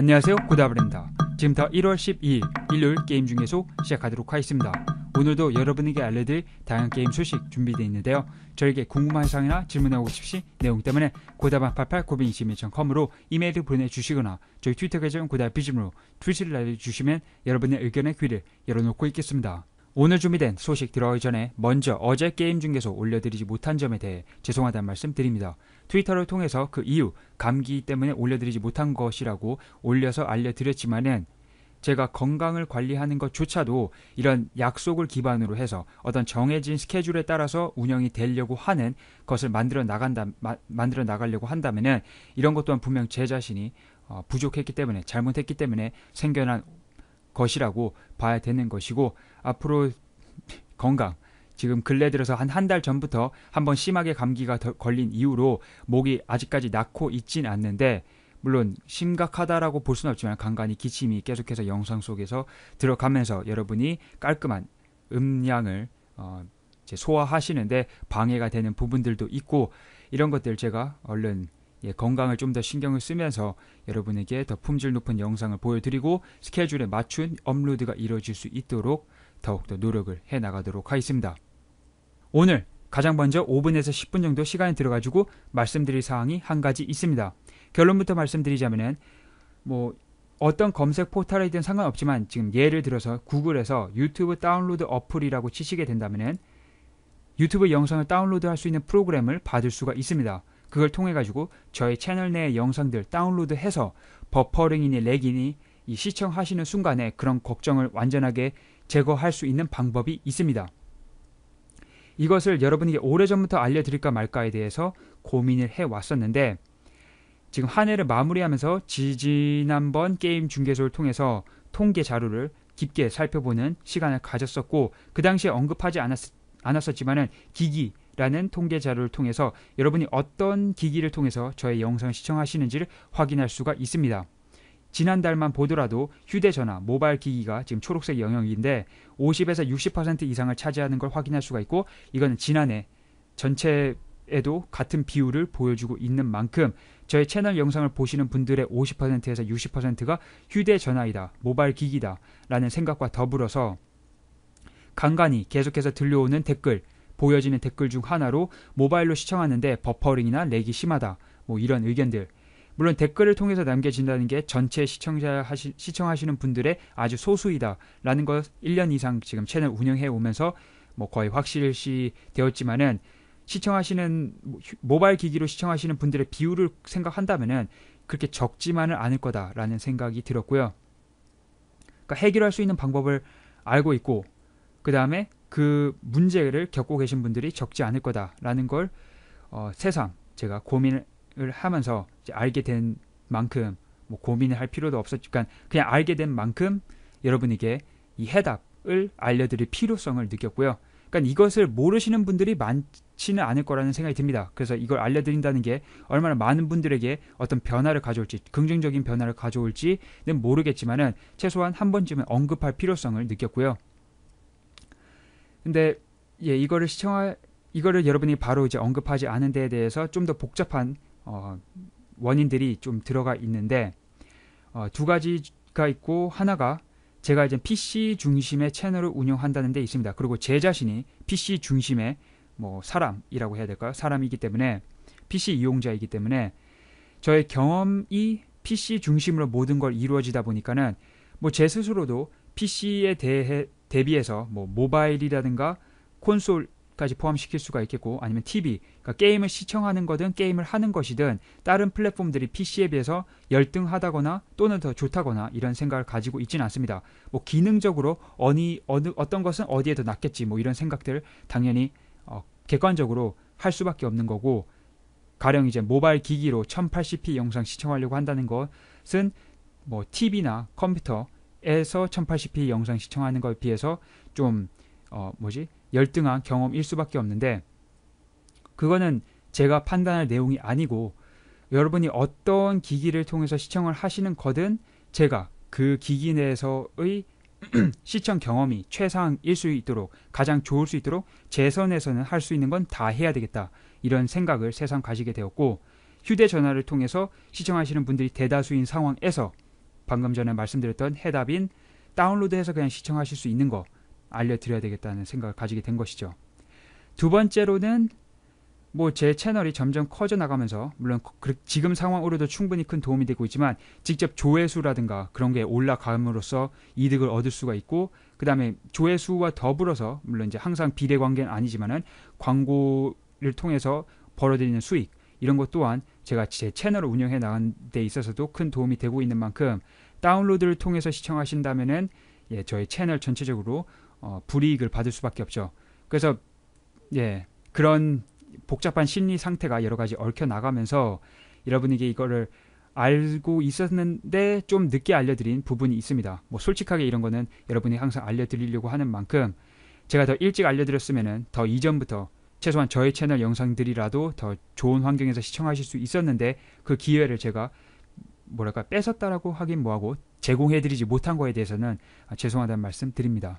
안녕하세요 고다브입니다 지금부터 1월 12일 일요일 게임 중에서 시작하도록 하겠습니다 오늘도 여러분에게 알려드릴 다양한 게임 소식 준비되어 있는데요 저에게 궁금한 사항이나 질문하고 싶으신 내용 때문에 고다반 88 고빈21.com으로 이메일을 보내주시거나 저희 트위터 계정 고다비즘으로 트윗을 날려주시면 여러분의 의견의 귀를 열어놓고 있겠습니다 오늘 준비된 소식 들어가기 전에 먼저 어제 게임 중계소 올려드리지 못한 점에 대해 죄송하다는 말씀 드립니다. 트위터를 통해서 그 이유 감기 때문에 올려드리지 못한 것이라고 올려서 알려드렸지만은 제가 건강을 관리하는 것조차도 이런 약속을 기반으로 해서 어떤 정해진 스케줄에 따라서 운영이 되려고 하는 것을 만들어 나간다 마, 만들어 나가려고 한다면은 이런 것 또한 분명 제 자신이 어, 부족했기 때문에 잘못했기 때문에 생겨난 것이라고 봐야 되는 것이고 앞으로 건강 지금 근래 들어서 한 한 달 전부터 한번 심하게 감기가 걸린 이후로 목이 아직까지 낫고 있진 않는데 물론 심각하다라고 볼 수는 없지만 간간히 기침이 계속해서 영상 속에서 들어가면서 여러분이 깔끔한 음량을 어, 소화하시는데 방해가 되는 부분들도 있고 이런 것들 제가 얼른 예, 건강을 좀 더 신경을 쓰면서 여러분에게 더 품질 높은 영상을 보여드리고 스케줄에 맞춘 업로드가 이루어질 수 있도록 더욱더 노력을 해 나가도록 하겠습니다. 오늘 가장 먼저 5분에서 10분 정도 시간이 들어가지고 말씀드릴 사항이 한 가지 있습니다. 결론부터 말씀드리자면은 뭐 어떤 검색 포털이든 상관없지만 지금 예를 들어서 구글에서 유튜브 다운로드 어플이라고 치시게 된다면은 유튜브 영상을 다운로드할 수 있는 프로그램을 받을 수가 있습니다. 그걸 통해 가지고 저희 채널 내 영상들 다운로드해서 버퍼링이니 렉이니 이 시청하시는 순간에 그런 걱정을 완전하게 제거할 수 있는 방법이 있습니다. 이것을 여러분에게 오래전부터 알려드릴까 말까에 대해서 고민을 해왔었는데 지금 한 해를 마무리하면서 지지난번 게임 중계소를 통해서 통계 자료를 깊게 살펴보는 시간을 가졌었고 그 당시에 언급하지 않았, 않았었지만은 기기 라는 통계 자료를 통해서 여러분이 어떤 기기를 통해서 저의 영상을 시청하시는지를 확인할 수가 있습니다. 지난달만 보더라도 휴대전화, 모바일 기기가 지금 초록색 영역인데 50에서 60% 이상을 차지하는 걸 확인할 수가 있고 이거는 지난해 전체에도 같은 비율을 보여주고 있는 만큼 저의 채널 영상을 보시는 분들의 50%에서 60%가 휴대전화이다, 모바일 기기다 라는 생각과 더불어서 간간히 계속해서 들려오는 댓글 보여지는 댓글 중 하나로 모바일로 시청하는데 버퍼링이나 렉이 심하다. 뭐 이런 의견들. 물론 댓글을 통해서 남겨진다는 게 전체 시청자 하시, 시청하시는 분들의 아주 소수이다라는 것 1년 이상 지금 채널 운영해 오면서 뭐 거의 확실시 되었지만은 시청하시는 모바일 기기로 시청하시는 분들의 비율을 생각한다면은 그렇게 적지만은 않을 거다라는 생각이 들었고요. 그러니까 해결할 수 있는 방법을 알고 있고 그 다음에 그 문제를 겪고 계신 분들이 적지 않을 거다라는 걸 어, 새삼 제가 고민을 하면서 알게 된 만큼 뭐 고민을 할 필요도 없었지만 그러니까 그냥 알게 된 만큼 여러분에게 이 해답을 알려드릴 필요성을 느꼈고요. 그러니까 이것을 모르시는 분들이 많지는 않을 거라는 생각이 듭니다. 그래서 이걸 알려드린다는 게 얼마나 많은 분들에게 어떤 변화를 가져올지, 긍정적인 변화를 가져올지는 모르겠지만은 최소한 한 번쯤은 언급할 필요성을 느꼈고요. 근데 예 이거를 시청할 이거를 여러분이 바로 이제 언급하지 않은 데에 대해서 좀 더 복잡한 어, 원인들이 좀 들어가 있는데 어, 두 가지가 있고 하나가 제가 이제 PC 중심의 채널을 운영한다는 데 있습니다. 그리고 제 자신이 PC 중심의 뭐 사람이라고 해야 될까요? 사람이기 때문에 PC 이용자이기 때문에 저의 경험이 PC 중심으로 모든 걸 이루어지다 보니까는 뭐 제 스스로도 PC에 대해 대비해서 뭐 모바일이라든가 콘솔까지 포함시킬 수가 있겠고 아니면 TV, 그러니까 게임을 시청하는 거든 게임을 하는 것이든 다른 플랫폼들이 PC에 비해서 열등하다거나 또는 더 좋다거나 이런 생각을 가지고 있지는 않습니다. 뭐 기능적으로 어느, 어느 어떤 것은 어디에 더 낫겠지 뭐 이런 생각들 당연히 어, 객관적으로 할 수밖에 없는 거고 가령 이제 모바일 기기로 1080p 영상 시청하려고 한다는 것은 뭐 TV나 컴퓨터 에서 1080p 영상 시청하는 거에 비해서 좀 어, 뭐지 열등한 경험일 수밖에 없는데 그거는 제가 판단할 내용이 아니고 여러분이 어떤 기기를 통해서 시청을 하시는 거든 제가 그 기기 내에서의 시청 경험이 최상일 수 있도록 가장 좋을 수 있도록 재선에서는 할 수 있는 건 다 해야 되겠다 이런 생각을 새삼 가지게 되었고 휴대전화를 통해서 시청하시는 분들이 대다수인 상황에서 방금 전에 말씀드렸던 해답인 다운로드해서 그냥 시청하실 수 있는 거 알려드려야 되겠다는 생각을 가지게 된 것이죠. 두 번째로는 뭐 제 채널이 점점 커져 나가면서 물론 그, 지금 상황으로도 충분히 큰 도움이 되고 있지만 직접 조회수라든가 그런 게 올라감으로써 이득을 얻을 수가 있고 그 다음에 조회수와 더불어서 물론 이제 항상 비례 관계는 아니지만은 광고를 통해서 벌어들이는 수익 이런 것 또한 제가 제 채널을 운영해 나간 데 있어서도 큰 도움이 되고 있는 만큼 다운로드를 통해서 시청하신다면은 예, 저희 채널 전체적으로 어, 불이익을 받을 수밖에 없죠. 그래서 예, 그런 복잡한 심리 상태가 여러 가지 얽혀 나가면서 여러분에게 이거를 알고 있었는데 좀 늦게 알려드린 부분이 있습니다. 뭐 솔직하게 이런 거는 여러분이 항상 알려드리려고 하는 만큼 제가 더 일찍 알려드렸으면은 더 이전부터 최소한 저의 채널 영상들이라도 더 좋은 환경에서 시청하실 수 있었는데 그 기회를 제가 뭐랄까 뺏었다라고 하긴 뭐하고 제공해드리지 못한 거에 대해서는 아, 죄송하다는 말씀 드립니다.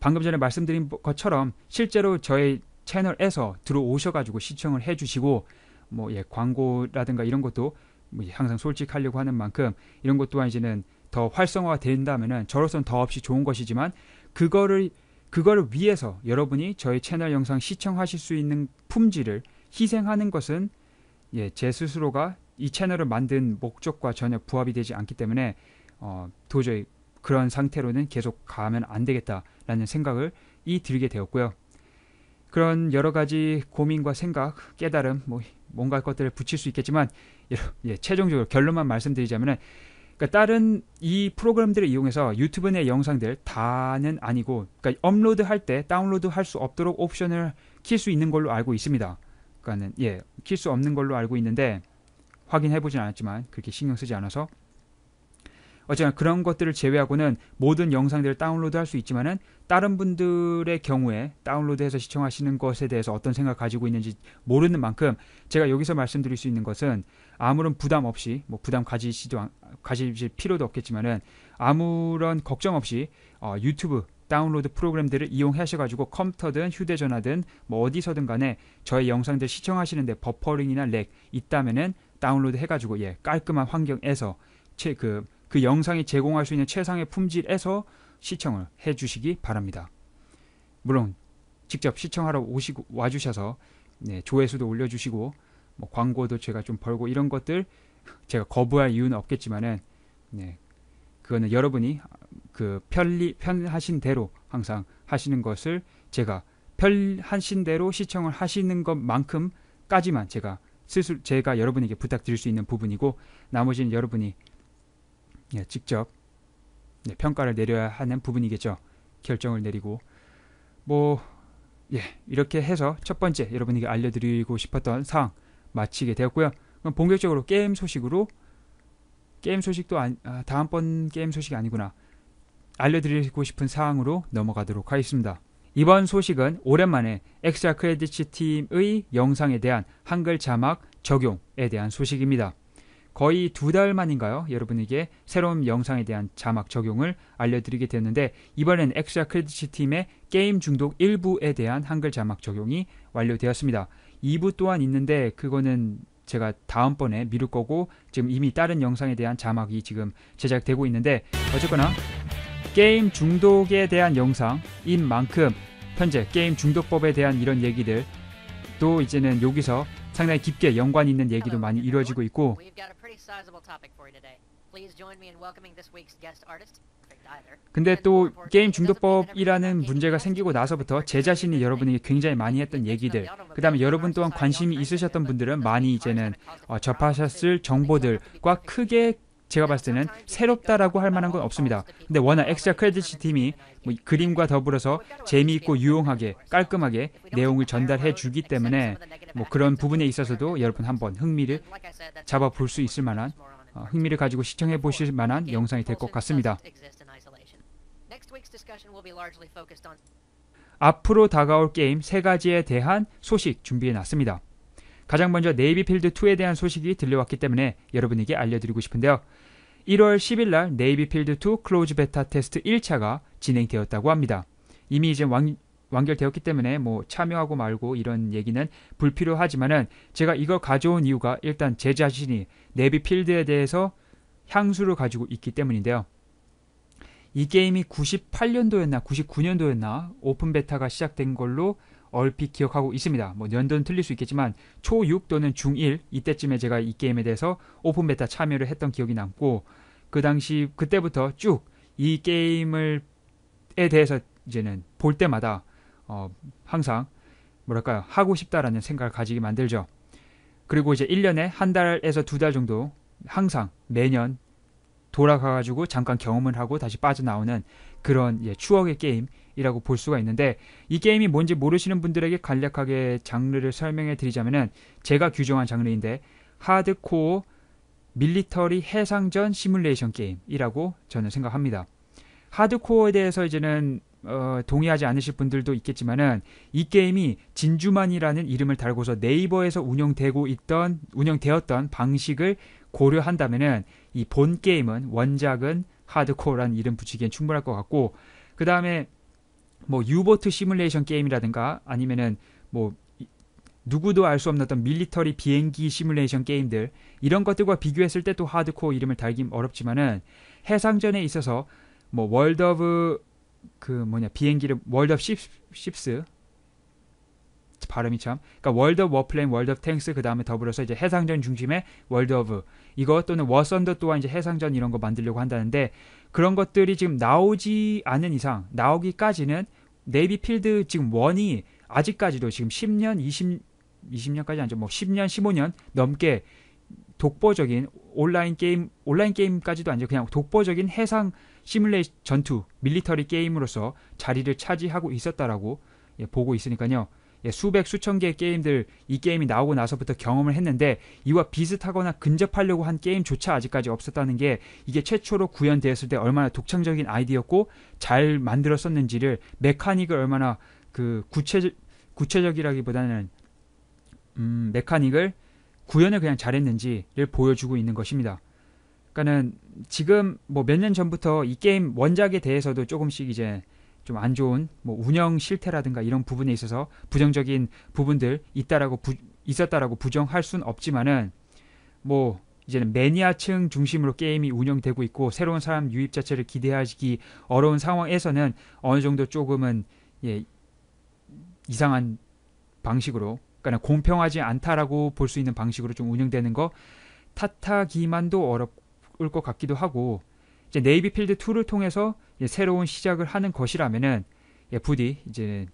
방금 전에 말씀드린 뭐 것처럼 실제로 저의 채널에서 들어오셔가지고 시청을 해주시고 뭐 예, 광고라든가 이런 것도 뭐 예, 항상 솔직하려고 하는 만큼 이런 것 또한 이제는 더 활성화가 된다면은 저로서는 더없이 좋은 것이지만 그거를 그걸 위해서 여러분이 저희 채널 영상 시청하실 수 있는 품질을 희생하는 것은 예, 제 스스로가 이 채널을 만든 목적과 전혀 부합이 되지 않기 때문에 어, 도저히 그런 상태로는 계속 가면 안 되겠다라는 생각을 이 들게 되었고요. 그런 여러 가지 고민과 생각, 깨달음, 뭐 뭔가 것들을 붙일 수 있겠지만 예, 최종적으로 결론만 말씀드리자면은 그러니까 다른 이 프로그램들을 이용해서 유튜브 내 영상들 다는 아니고 그러니까 업로드 할 때 다운로드 할 수 없도록 옵션을 킬 수 있는 걸로 알고 있습니다. 그러니까는 예, 킬 수 없는 걸로 알고 있는데 확인해 보진 않았지만 그렇게 신경 쓰지 않아서 어쨌든 그런 것들을 제외하고는 모든 영상들을 다운로드 할 수 있지만은 다른 분들의 경우에 다운로드해서 시청하시는 것에 대해서 어떤 생각 을 가지고 있는지 모르는 만큼 제가 여기서 말씀드릴 수 있는 것은 아무런 부담 없이 뭐 부담 가지시도 가지실 필요도 없겠지만은 아무런 걱정 없이 어, 유튜브 다운로드 프로그램들을 이용하셔가지고 컴퓨터든 휴대전화든 뭐 어디서든 간에 저의 영상들 시청하시는데 버퍼링이나 렉 있다면은 다운로드 해가지고 예 깔끔한 환경에서 제그 그 영상이 제공할 수 있는 최상의 품질에서 시청을 해주시기 바랍니다. 물론 직접 시청하러 오시고 와주셔서 네, 조회수도 올려주시고 뭐 광고도 제가 좀 벌고 이런 것들 제가 거부할 이유는 없겠지만은 네, 그거는 여러분이 그 편리 편하신 대로 항상 하시는 것을 제가 편하신 대로 시청을 하시는 것만큼까지만 제가 스스로 제가 여러분에게 부탁드릴 수 있는 부분이고 나머지는 여러분이 예, 직접 네, 평가를 내려야 하는 부분이겠죠. 결정을 내리고 뭐 예, 이렇게 해서 첫 번째 여러분에게 알려드리고 싶었던 사항 마치게 되었고요. 그럼 본격적으로 게임 소식으로 게임 소식도 안, 아, 다음번 게임 소식이 아니구나. 알려드리고 싶은 사항으로 넘어가도록 하겠습니다. 이번 소식은 오랜만에 엑스트라 크레딧 팀의 영상에 대한 한글 자막 적용에 대한 소식입니다. 거의 두 달 만인가요? 여러분에게 새로운 영상에 대한 자막 적용을 알려드리게 되었는데 이번엔 엑스아 크레디시 팀의 게임 중독 일부에 대한 한글 자막 적용이 완료되었습니다. 2부 또한 있는데 그거는 제가 다음번에 미룰 거고 지금 이미 다른 영상에 대한 자막이 지금 제작되고 있는데 어쨌거나 게임 중독에 대한 영상인 만큼 현재 게임 중독법에 대한 이런 얘기들 또 이제는 여기서 상당히 깊게 연관이 있는 얘기도 많이 이루어지고 있고 근데 또 게임 중독법이라는 문제가 생기고 나서부터 제 자신이 여러분에게 굉장히 많이 했던 얘기들 그 다음에 여러분 또한 관심이 있으셨던 분들은 많이 이제는 어, 접하셨을 정보들과 크게 제가 봤을 때는 새롭다라고 할 만한 건 없습니다. 근데 워낙 엑스트라 크레딧 팀이 뭐 그림과 더불어서 재미있고 유용하게 깔끔하게 내용을 전달해 주기 때문에 뭐 그런 부분에 있어서도 여러분 한번 흥미를 잡아 볼 수 있을 만한 어, 흥미를 가지고 시청해 보실 만한 영상이 될 것 같습니다. 앞으로 다가올 게임 세 가지에 대한 소식 준비해 놨습니다. 가장 먼저 네이비필드2에 대한 소식이 들려왔기 때문에 여러분에게 알려드리고 싶은데요. 1월 10일 날 네이비 필드 2 클로즈 베타 테스트 1차가 진행되었다고 합니다. 이미 이제 완, 완결되었기 때문에 뭐 참여하고 말고 이런 얘기는 불필요하지만은 제가 이걸 가져온 이유가 일단 제 자신이 네비 필드에 대해서 향수를 가지고 있기 때문인데요. 이 게임이 98년도였나 99년도였나 오픈 베타가 시작된 걸로 얼핏 기억하고 있습니다. 뭐 연도는 틀릴 수 있겠지만 초 6 또는 중 1 이때쯤에 제가 이 게임에 대해서 오픈 베타 참여를 했던 기억이 남고 그 당시 그때부터 쭉 이 게임을에 대해서 이제는 볼 때마다 어, 항상 뭐랄까요 하고 싶다라는 생각을 가지게 만들죠. 그리고 이제 1년에 한 달에서 두 달 정도 항상 매년 돌아가가지고 잠깐 경험을 하고 다시 빠져나오는 그런 예, 추억의 게임이라고 볼 수가 있는데 이 게임이 뭔지 모르시는 분들에게 간략하게 장르를 설명해 드리자면은 제가 규정한 장르인데 하드코어 밀리터리 해상전 시뮬레이션 게임이라고 저는 생각합니다. 하드코어에 대해서 이제는 어, 동의하지 않으실 분들도 있겠지만은 이 게임이 진주만이라는 이름을 달고서 네이버에서 운영되고 있던 운영되었던 방식을 고려한다면은 이 본 게임은 원작은 하드코어라는 이름 붙이기엔 충분할 것 같고 그 다음에 뭐 유보트 시뮬레이션 게임이라든가 아니면은 뭐 누구도 알 수 없는 어떤 밀리터리 비행기 시뮬레이션 게임들 이런 것들과 비교했을 때 또 하드코어 이름을 달긴 어렵지만은 해상전에 있어서 뭐 월드 오브 그 뭐냐 비행기를 월드 오브 십스 발음이 참. 그러니까 월드 오브 워플레인, 월드 오브 탱스 그 다음에 더불어서 이제 해상전 중심의 월드 오브 이거 또는 워선더 또한 이제 해상전 이런 거 만들려고 한다는데 그런 것들이 지금 나오지 않은 이상 나오기까지는 네이비 필드 지금 원이 아직까지도 지금 10년, 20 20년까지 아니죠. 뭐 10년, 15년 넘게 독보적인 온라인 게임, 온라인 게임까지도 아니죠. 그냥 독보적인 해상 시뮬레이션 전투, 밀리터리 게임으로서 자리를 차지하고 있었다라고 예, 보고 있으니까요. 예, 수백, 수천 개의 게임들 이 게임이 나오고 나서부터 경험을 했는데 이와 비슷하거나 근접하려고 한 게임조차 아직까지 없었다는 게 이게 최초로 구현되었을 때 얼마나 독창적인 아이디였고 잘 만들었었는지를 메카닉을 얼마나 그 구체, 적 구체적이라기보다는 음, 메카닉을 구현을 그냥 잘했는지를 보여주고 있는 것입니다. 그러니까는 지금 뭐 몇 년 전부터 이 게임 원작에 대해서도 조금씩 이제 좀 안 좋은 뭐 운영 실태라든가 이런 부분에 있어서 부정적인 부분들 있다라고 부, 있었다라고 부정할 순 없지만은 뭐 이제는 매니아층 중심으로 게임이 운영되고 있고 새로운 사람 유입 자체를 기대하기 어려운 상황에서는 어느 정도 조금은 예, 이상한 방식으로 그러니까 공평하지 않다라고 볼 수 있는 방식으로 좀 운영되는 거 탓하기만도 어려울 것 같기도 하고 이제 네이비 필드 2를 통해서 이제 새로운 시작을 하는 것이라면은 예, 부디 이제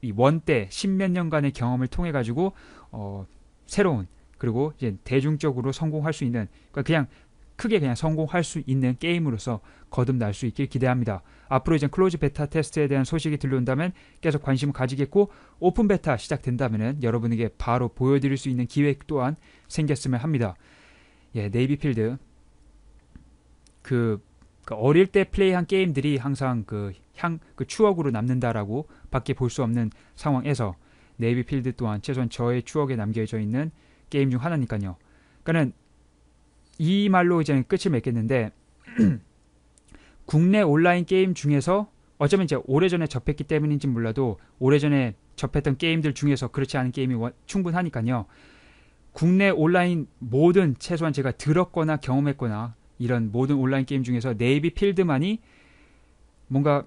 이원때 십몇 년간의 경험을 통해 가지고 어 새로운 그리고 이제 대중적으로 성공할 수 있는 그러니까 그냥 크게 그냥 성공할 수 있는 게임으로서 거듭날 수 있길 기대합니다. 앞으로 이제 클로즈 베타 테스트에 대한 소식이 들려온다면 계속 관심을 가지겠고 오픈 베타 시작된다면 여러분에게 바로 보여드릴 수 있는 기획 또한 생겼으면 합니다. 예, 네이비필드 그, 그 어릴 때 플레이한 게임들이 항상 그향그 그 추억으로 남는다라고 밖에 볼 수 없는 상황에서 네이비필드 또한 최소한 저의 추억에 남겨져 있는 게임 중 하나니까요. 그러니까는 이 말로 이제 끝을 맺겠는데 국내 온라인 게임 중에서 어쩌면 이제 오래전에 접했기 때문인지 몰라도 오래전에 접했던 게임들 중에서 그렇지 않은 게임이 충분하니까요. 국내 온라인 모든 최소한 제가 들었거나 경험했거나 이런 모든 온라인 게임 중에서 네이비 필드만이 뭔가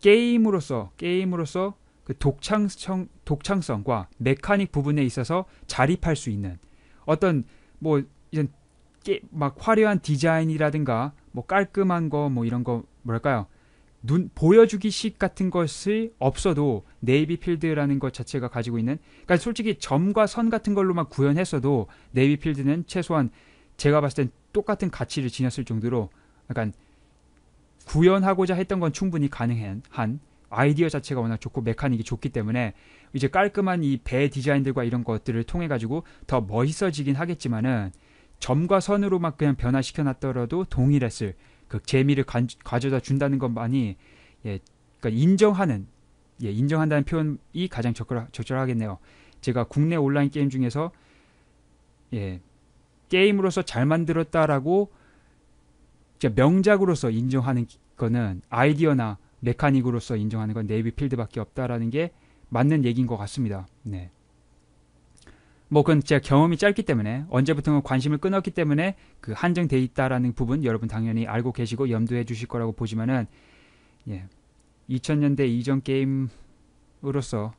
게임으로서 게임으로서 그 독창성 독창성과 메카닉 부분에 있어서 자립할 수 있는 어떤 뭐 이제 게, 막 화려한 디자인이라든가 뭐 깔끔한 거 뭐 이런 거 뭐랄까요? 눈 보여주기식 같은 것을 없어도 네이비 필드라는 것 자체가 가지고 있는 그러니까 솔직히 점과 선 같은 걸로만 구현했어도 네이비 필드는 최소한 제가 봤을 땐 똑같은 가치를 지녔을 정도로 약간 구현하고자 했던 건 충분히 가능한 한 아이디어 자체가 워낙 좋고 메카닉이 좋기 때문에 이제 깔끔한 이 배 디자인들과 이런 것들을 통해 가지고 더 멋있어지긴 하겠지만은 점과 선으로만 그냥 변화시켜 놨더라도 동일했을 그 재미를 관, 가져다 준다는 것만이 예, 그러니까 인정하는 예, 인정한다는 표현이 가장 적절, 적절하겠네요. 제가 국내 온라인 게임 중에서 예, 게임으로서 잘 만들었다라고 명작으로서 인정하는 거는 아이디어나 메카닉으로서 인정하는 건 네이비 필드밖에 없다라는 게 맞는 얘기인 것 같습니다. 네. 뭐 그건 제가 경험이 짧기 때문에 언제부터는 관심을 끊었기 때문에 그 한정돼 있다라는 부분 여러분 당연히 알고 계시고 염두해 주실 거라고 보지만은 예 2000년대 이전 게임으로서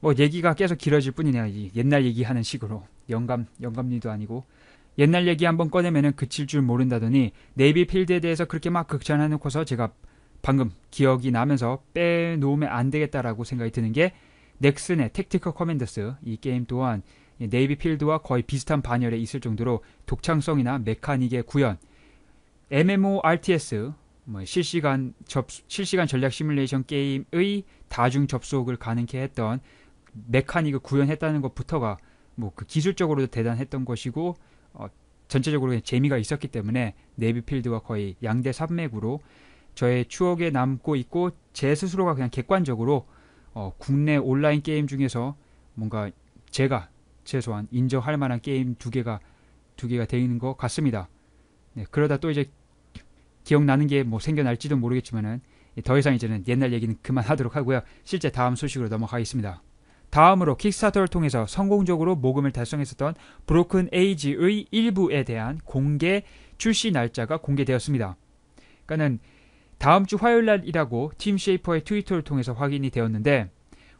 뭐 얘기가 계속 길어질 뿐이네요 옛날 얘기하는 식으로 영감 영감리도 아니고 옛날 얘기 한번 꺼내면은 그칠 줄 모른다더니 네이비 필드에 대해서 그렇게 막 극찬해놓고서 제가 방금 기억이 나면서 빼놓으면 안 되겠다라고 생각이 드는 게 넥슨의 택티컬 커맨더스 이 게임 또한 네이비 필드와 거의 비슷한 반열에 있을 정도로 독창성이나 메카닉의 구현, MMORTS, 뭐 실시간 접 실시간 전략 시뮬레이션 게임의 다중 접속을 가능케 했던 메카닉을 구현했다는 것부터가 뭐 그 기술적으로도 대단했던 것이고 어, 전체적으로 재미가 있었기 때문에 네비필드와 이 거의 양대 산맥으로 저의 추억에 남고 있고 제 스스로가 그냥 객관적으로 어, 국내 온라인 게임 중에서 뭔가 제가 최소한 인정할 만한 게임 두 개가 두 개가 되는 것 같습니다. 네, 그러다 또 이제 기억나는 게 뭐 생겨날지도 모르겠지만은 더 이상 이제는 옛날 얘기는 그만하도록 하고요. 실제 다음 소식으로 넘어가겠습니다. 다음으로 킥스타터를 통해서 성공적으로 모금을 달성했었던 브로큰 에이지의 일부에 대한 공개 출시 날짜가 공개되었습니다. 그러니까는 다음 주 화요일 날이라고 팀 쉐이퍼의 트위터를 통해서 확인이 되었는데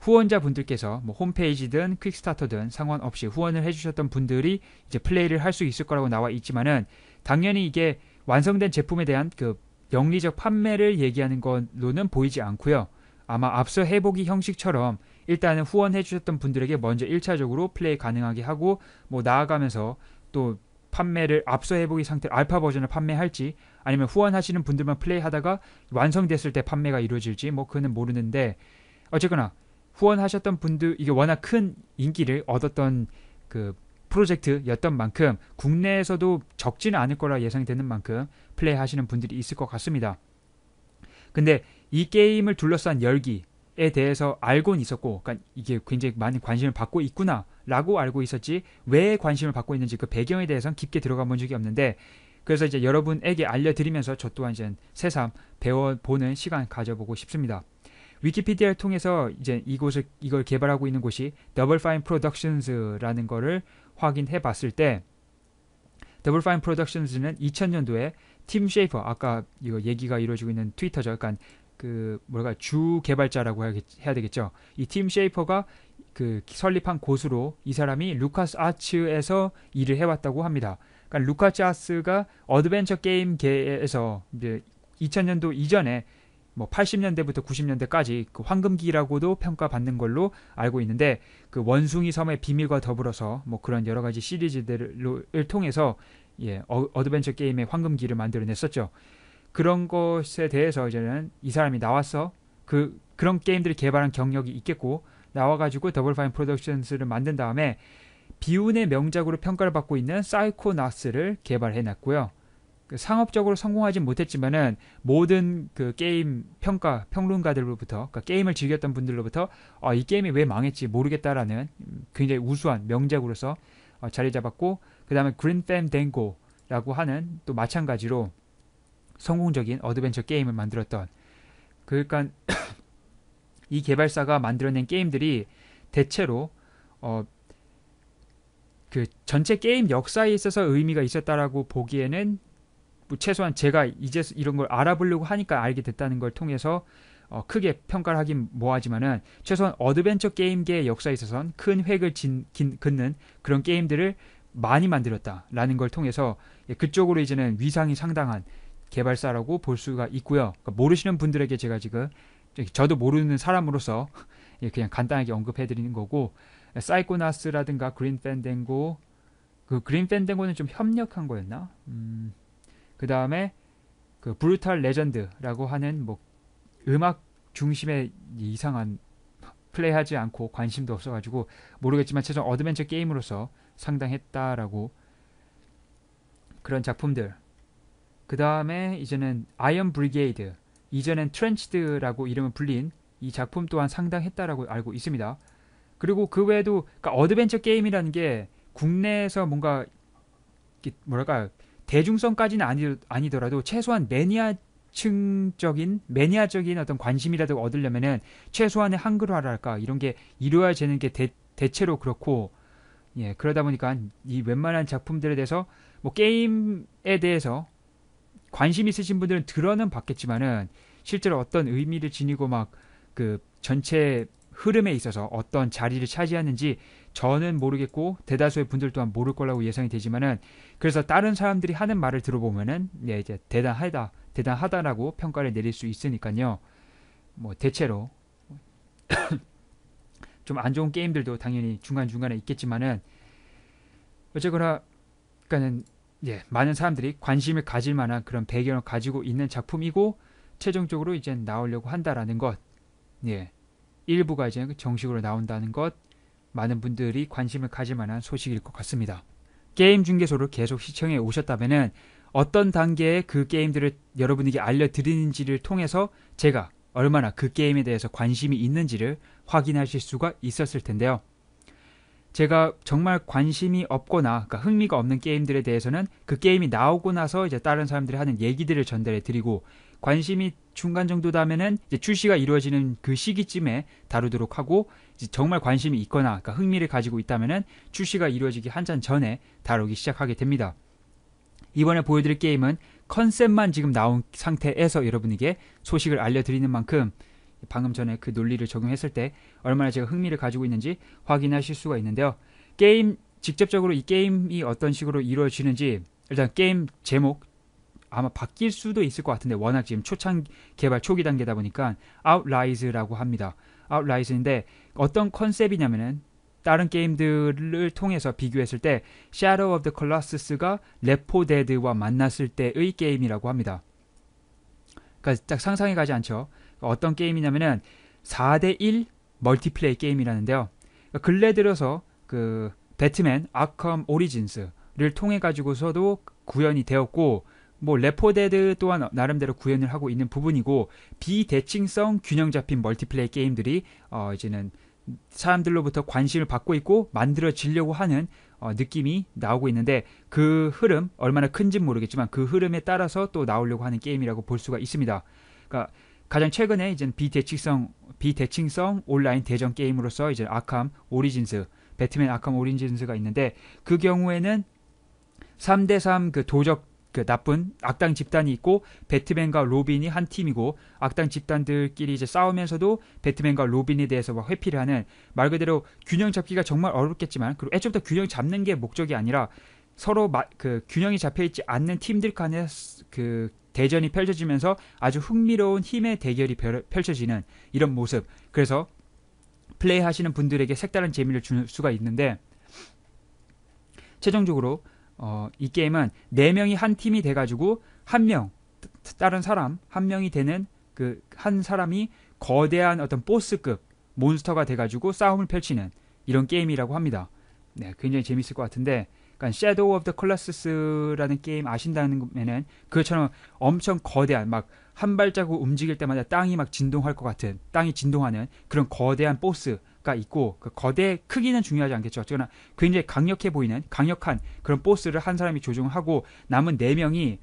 후원자분들께서 뭐 홈페이지든 퀵스타터든 상관없이 후원을 해주셨던 분들이 이제 플레이를 할 수 있을 거라고 나와 있지만은 당연히 이게 완성된 제품에 대한 그 영리적 판매를 얘기하는 것로는 보이지 않고요. 아마 앞서 해보기 형식처럼 일단은 후원해주셨던 분들에게 먼저 1차적으로 플레이 가능하게 하고 뭐 나아가면서 또 판매를 앞서 해보기 상태 알파 버전을 판매할지 아니면 후원하시는 분들만 플레이하다가 완성됐을 때 판매가 이루어질지 뭐 그는 모르는데 어쨌거나 후원하셨던 분들 이게 워낙 큰 인기를 얻었던 그 프로젝트였던 만큼 국내에서도 적지는 않을 거라 예상이 되는 만큼 플레이하시는 분들이 있을 것 같습니다. 근데 이 게임을 둘러싼 열기에 대해서 알고는 있었고, 그러니까 이게 굉장히 많은 관심을 받고 있구나라고 알고 있었지 왜 관심을 받고 있는지 그 배경에 대해서는 깊게 들어가 본 적이 없는데 그래서 이제 여러분에게 알려드리면서 저 또한 이제 새삼 배워보는 시간 가져보고 싶습니다. 위키피디아를 통해서 이제 이곳을 이걸 개발하고 있는 곳이 더블 파인 프로덕션즈라는 거를 확인해 봤을 때 더블 파인 프로덕션즈는 2000년도에 팀 쉐이퍼 아까 이거 얘기가 이루어지고 있는 트위터죠. 약간 그 뭐랄까 주 개발자라고 해야 되겠죠. 이팀 쉐이퍼가 그 설립한 곳으로 이 사람이 루카스 아츠에서 일을 해왔다고 합니다. 그러니까 루카스 아츠가 어드벤처 게임계에서 이제 2000년도 이전에 뭐 80년대부터 90년대까지 그 황금기라고도 평가받는 걸로 알고 있는데 그 원숭이 섬의 비밀과 더불어서 뭐 그런 여러 가지 시리즈들을 통해서 예, 어, 드벤처 게임의 황금기를 만들어냈었죠. 그런 것에 대해서 이제는 이 사람이 나와서 그 그런 게임들을 개발한 경력이 있겠고 나와가지고 더블 파인 프로덕션스를 만든 다음에 비운의 명작으로 평가를 받고 있는 사이코나스를 개발해놨고요. 그 상업적으로 성공하지 못했지만은 모든 그 게임 평가 평론가들로부터 그러니까 게임을 즐겼던 분들로부터 어, 이 게임이 왜 망했지 모르겠다라는 굉장히 우수한 명작으로서 어, 자리 잡았고 그다음에 그린팸 댕고라고 하는 또 마찬가지로 성공적인 어드벤처 게임을 만들었던 그러니까 이 개발사가 만들어낸 게임들이 대체로 어, 그 전체 게임 역사에 있어서 의미가 있었다라고 보기에는 뭐 최소한 제가 이제 이런 걸 알아보려고 하니까 알게 됐다는 걸 통해서 어, 크게 평가를 하긴 뭐하지만은 최소한 어드벤처 게임계의 역사에 있어선 큰 획을 진, 긴, 긋는 그런 게임들을 많이 만들었다라는 걸 통해서 예, 그쪽으로 이제는 위상이 상당한 개발사라고 볼 수가 있고요. 그러니까 모르시는 분들에게 제가 지금 저도 모르는 사람으로서 예, 그냥 간단하게 언급해 드리는 거고 예, 사이코나스라든가 그린 팬댕고 그 그린 팬댕고는 좀 협력한 거였나? 음... 그 다음에 그 브루탈 레전드라고 하는 뭐 음악 중심의 이상한 플레이하지 않고 관심도 없어가지고 모르겠지만 최종 어드벤처 게임으로서 상당했다라고 그런 작품들 그 다음에 이제는 아이언 브리게이드 이전엔 트렌치드라고 이름을 불린 이 작품 또한 상당했다라고 알고 있습니다. 그리고 그 외에도 그러니까 어드벤처 게임이라는 게 국내에서 뭔가 뭐랄까 대중성까지는 아니, 더라도 최소한 매니아 층적인 매니아적인 어떤 관심이라도 얻으려면은 최소한의 한글화랄까 이런 게 이루어지는 게 대, 대체로 그렇고 예 그러다 보니까 이 웬만한 작품들에 대해서 뭐 게임에 대해서 관심 있으신 분들은 들어는 봤겠지만은 실제로 어떤 의미를 지니고 막 그 전체 흐름에 있어서 어떤 자리를 차지하는지 저는 모르겠고 대다수의 분들 또한 모를 거라고 예상이 되지만은 그래서 다른 사람들이 하는 말을 들어보면은 예, 이제 대단하다, 대단하다라고 평가를 내릴 수 있으니까요. 뭐 대체로 좀 안 좋은 게임들도 당연히 중간 중간에 있겠지만은 어쨌거나 그러니까는 예, 많은 사람들이 관심을 가질 만한 그런 배경을 가지고 있는 작품이고 최종적으로 이제 나오려고 한다라는 것, 예, 일부가 이제 정식으로 나온다는 것, 많은 분들이 관심을 가질 만한 소식일 것 같습니다. 게임 중개소를 계속 시청해 오셨다면 어떤 단계에 그 게임들을 여러분에게 알려드리는지를 통해서 제가 얼마나 그 게임에 대해서 관심이 있는지를 확인하실 수가 있었을 텐데요. 제가 정말 관심이 없거나 그러니까 흥미가 없는 게임들에 대해서는 그 게임이 나오고 나서 이제 다른 사람들이 하는 얘기들을 전달해 드리고 관심이 중간 정도 다음에는 이제 출시가 이루어지는 그 시기쯤에 다루도록 하고 정말 관심이 있거나 그러니까 흥미를 가지고 있다면은 출시가 이루어지기 한참 전에 다루기 시작하게 됩니다. 이번에 보여드릴 게임은 컨셉만 지금 나온 상태에서 여러분에게 소식을 알려드리는 만큼 방금 전에 그 논리를 적용했을 때 얼마나 제가 흥미를 가지고 있는지 확인하실 수가 있는데요. 게임 직접적으로 이 게임이 어떤 식으로 이루어지는지 일단 게임 제목 아마 바뀔 수도 있을 것 같은데 워낙 지금 초창 개발 초기 단계다 보니까 아웃라이즈라고 합니다. 아웃라이즈인데 어떤 컨셉이냐면은 다른 게임들을 통해서 비교했을 때 Shadow of the Colossus가 레포데드와 만났을 때의 게임이라고 합니다. 그러니까 딱 상상이 가지 않죠. 그러니까 어떤 게임이냐면은 4대1 멀티플레이 게임이라는데요. 그러니까 근래 들어서 그 배트맨 아컴 오리진스를 통해 가지고서도 구현이 되었고 뭐 레포데드 또한 나름대로 구현을 하고 있는 부분이고 비대칭성 균형 잡힌 멀티플레이 게임들이 어 이제는 사람들로부터 관심을 받고 있고 만들어지려고 하는 어 느낌이 나오고 있는데 그 흐름 얼마나 큰지 모르겠지만 그 흐름에 따라서 또 나오려고 하는 게임이라고 볼 수가 있습니다. 그러니까 가장 최근에 이제 비대칭성 비대칭성 온라인 대전 게임으로서 이제 아캄 오리진스 배트맨 아캄 오리진스가 있는데 그 경우에는 3대3 그 도적 그 나쁜 악당 집단이 있고 배트맨과 로빈이 한 팀이고 악당 집단들끼리 이제 싸우면서도 배트맨과 로빈에 대해서 막 회피를 하는 말 그대로 균형 잡기가 정말 어렵겠지만 그리고 애초부터 균형 잡는 게 목적이 아니라 서로 마, 그 균형이 잡혀 있지 않는 팀들 간의 그 대전이 펼쳐지면서 아주 흥미로운 힘의 대결이 펼쳐지는 이런 모습. 그래서 플레이 하시는 분들에게 색다른 재미를 줄 수가 있는데 최종적으로 어, 이 게임은 네 명이 한 팀이 돼가지고 한 명 다른 사람 한 명이 되는 그 한 사람이 거대한 어떤 보스급 몬스터가 돼가지고 싸움을 펼치는 이런 게임이라고 합니다. 네, 굉장히 재밌을 것 같은데, 그러니까 섀도우 오브 더 클라스스라는 게임 아신다는 면은 그처럼 엄청 거대한 막 한 발자국 움직일 때마다 땅이 막 진동할 것 같은 땅이 진동하는 그런 거대한 보스 가 있고 그 거대 크기는 중요하지 않겠죠. 그러나 굉장히 강력해 보이는 강력한 그런 보스를 한 사람이 조종하고 남은 네 명이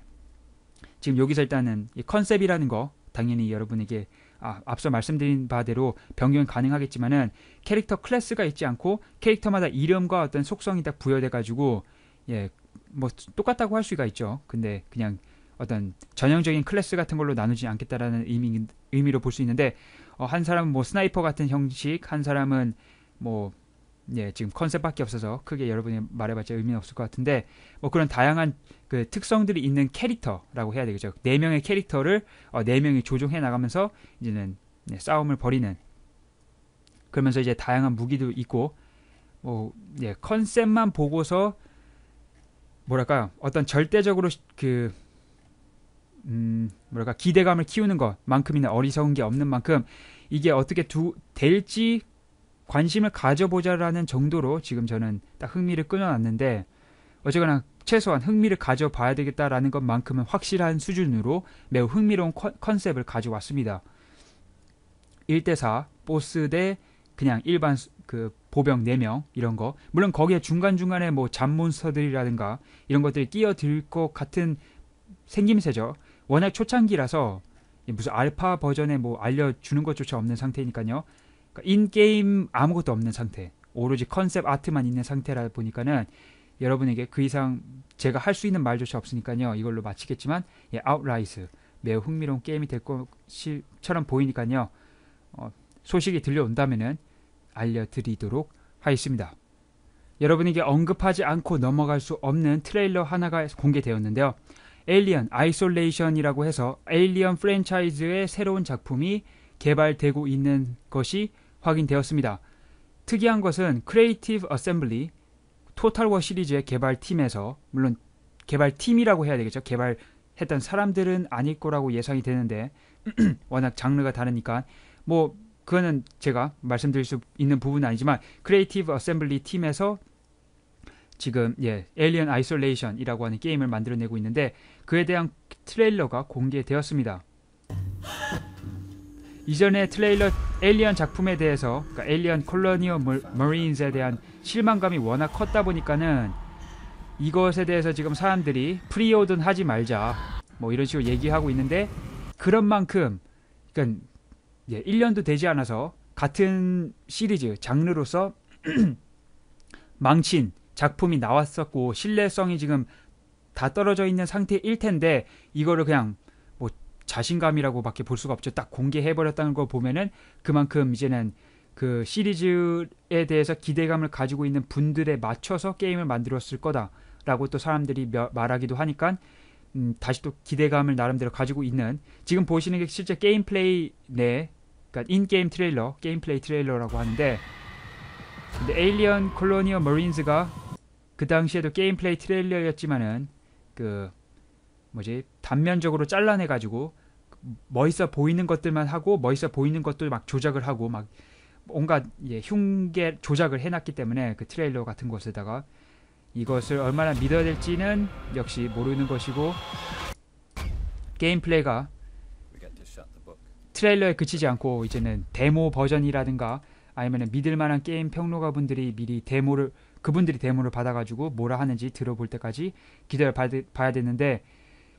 지금 여기서 일단은 컨셉이라는 거 당연히 여러분에게 아, 앞서 말씀드린 바대로 변경이 가능하겠지만은 캐릭터 클래스가 있지 않고 캐릭터마다 이름과 어떤 속성이 딱 부여돼 가지고 예 뭐 똑같다고 할 수가 있죠. 근데 그냥 어떤 전형적인 클래스 같은 걸로 나누지 않겠다라는 의미, 의미로 볼 수 있는데 어, 한 사람은 뭐 스나이퍼 같은 형식, 한 사람은 뭐 예, 지금 컨셉밖에 없어서 크게 여러분이 말해봤자 의미는 없을 것 같은데 뭐 그런 다양한 그 특성들이 있는 캐릭터라고 해야 되겠죠. 네 명의 캐릭터를 어, 네 명이 조종해 나가면서 이제는 네, 싸움을 벌이는 그러면서 이제 다양한 무기도 있고 뭐 예, 컨셉만 보고서 뭐랄까 요 어떤 절대적으로 그 음, 뭐랄까 기대감을 키우는 것만큼이나 어리석은 게 없는 만큼 이게 어떻게 두, 될지 관심을 가져보자라는 정도로 지금 저는 딱 흥미를 끊어놨는데 어쨌거나 최소한 흥미를 가져봐야 되겠다라는 것만큼은 확실한 수준으로 매우 흥미로운 컨셉을 가져왔습니다. 1대4, 보스 대 그냥 일반 그 보병 4명 이런 거 물론 거기에 중간중간에 뭐 잡몬스터들이라든가 이런 것들이 끼어들 것 같은 생김새죠. 워낙 초창기라서 무슨 알파 버전에 뭐 알려주는 것조차 없는 상태니까요. 그러니까 인게임 아무것도 없는 상태. 오로지 컨셉 아트만 있는 상태라 보니까는 여러분에게 그 이상 제가 할 수 있는 말조차 없으니까요. 이걸로 마치겠지만 예, 아웃라이스 매우 흥미로운 게임이 될 것처럼 보이니까요. 어, 소식이 들려온다면 알려드리도록 하겠습니다. 여러분에게 언급하지 않고 넘어갈 수 없는 트레일러 하나가 공개되었는데요. 에일리언 아이솔레이션이라고 해서 에일리언 프랜차이즈의 새로운 작품이 개발되고 있는 것이 확인되었습니다. 특이한 것은 크리에이티브 어셈블리 토탈워 시리즈의 개발팀에서 물론 개발팀이라고 해야 되겠죠. 개발했던 사람들은 아닐 거라고 예상이 되는데 워낙 장르가 다르니까 뭐 그거는 제가 말씀드릴 수 있는 부분은 아니지만 크리에이티브 어셈블리 팀에서 지금 예 에일리언 아이솔레이션이라고 하는 게임을 만들어내고 있는데 그에 대한 트레일러가 공개되었습니다. 이전에 트레일러 에일리언 작품에 대해서 그러니까 에일리언 콜로니어 머리인스에 대한 실망감이 워낙 컸다 보니까는 이것에 대해서 지금 사람들이 프리오든 하지 말자 뭐 이런 식으로 얘기하고 있는데 그런 만큼 그러니까 예, 1년도 되지 않아서 같은 시리즈 장르로서 망친 작품이 나왔었고 신뢰성이 지금 다 떨어져 있는 상태일 텐데 이거를 그냥 뭐 자신감이라고밖에 볼 수가 없죠. 딱 공개해 버렸다는 걸 보면은 그만큼 이제는 그 시리즈에 대해서 기대감을 가지고 있는 분들에 맞춰서 게임을 만들었을 거다라고 또 사람들이 말하기도 하니까 음, 다시 또 기대감을 나름대로 가지고 있는 지금 보시는 게 실제 게임 플레이 내 네. 그러니까 인게임 트레일러, 게임 플레이 트레일러라고 하는데 근데 에일리언 콜로니어 머린즈가 그 당시에도 게임 플레이 트레일러였지만은 그 뭐지 단면적으로 잘라내 가지고 멋있어 보이는 것들만 하고 멋있어 보이는 것들막 조작을 하고 막 뭔가 예, 흉계 조작을 해놨기 때문에 그 트레일러 같은 곳에다가 이것을 얼마나 믿어야 될지는 역시 모르는 것이고 게임 플레이가 트레일러에 그치지 않고 이제는 데모 버전이라든가 아니면 믿을만한 게임 평론가분들이 미리 데모를 그분들이 데모를 받아가지고 뭐라 하는지 들어볼 때까지 기다려 봐야 되는데